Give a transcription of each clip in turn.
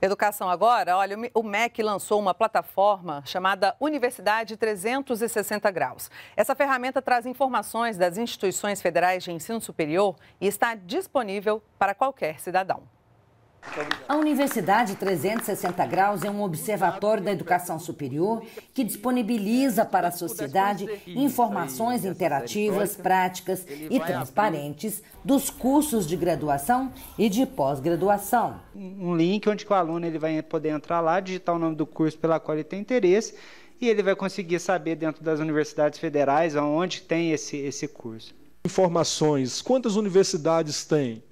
Educação agora, olha, o MEC lançou uma plataforma chamada Universidade 360 Graus. Essa ferramenta traz informações das instituições federais de ensino superior e está disponível para qualquer cidadão. A Universidade 360 Graus é um observatório da educação superior que disponibiliza para a sociedade informações interativas, práticas e transparentes dos cursos de graduação e de pós-graduação. Um link onde o aluno ele vai poder entrar lá, digitar o nome do curso pela qual ele tem interesse e ele vai conseguir saber dentro das universidades federais onde tem esse, esse curso. Informações: quantas universidades tem?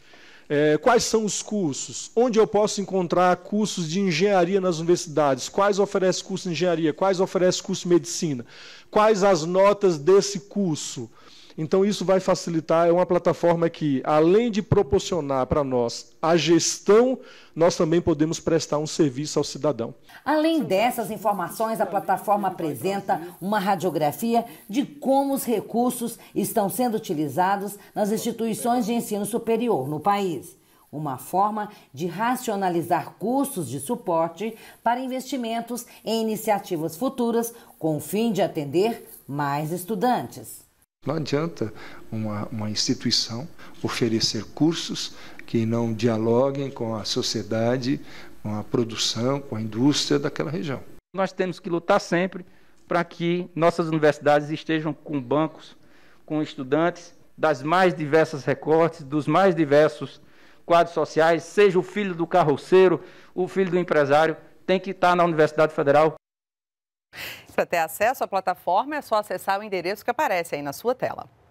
É, quais são os cursos? Onde eu posso encontrar cursos de engenharia nas universidades? Quais oferece curso de engenharia? Quais oferece curso de medicina? Quais as notas desse curso? Então, isso vai facilitar. É uma plataforma que, além de proporcionar para nós a gestão, nós também podemos prestar um serviço ao cidadão. Além dessas informações, a plataforma apresenta uma radiografia de como os recursos estão sendo utilizados nas instituições de ensino superior no país uma forma de racionalizar custos de suporte para investimentos em iniciativas futuras com o fim de atender mais estudantes. Não adianta uma, uma instituição oferecer cursos que não dialoguem com a sociedade, com a produção, com a indústria daquela região. Nós temos que lutar sempre para que nossas universidades estejam com bancos, com estudantes das mais diversas recortes, dos mais diversos quadros sociais, seja o filho do carroceiro, o filho do empresário, tem que estar na Universidade Federal. Para ter acesso à plataforma, é só acessar o endereço que aparece aí na sua tela.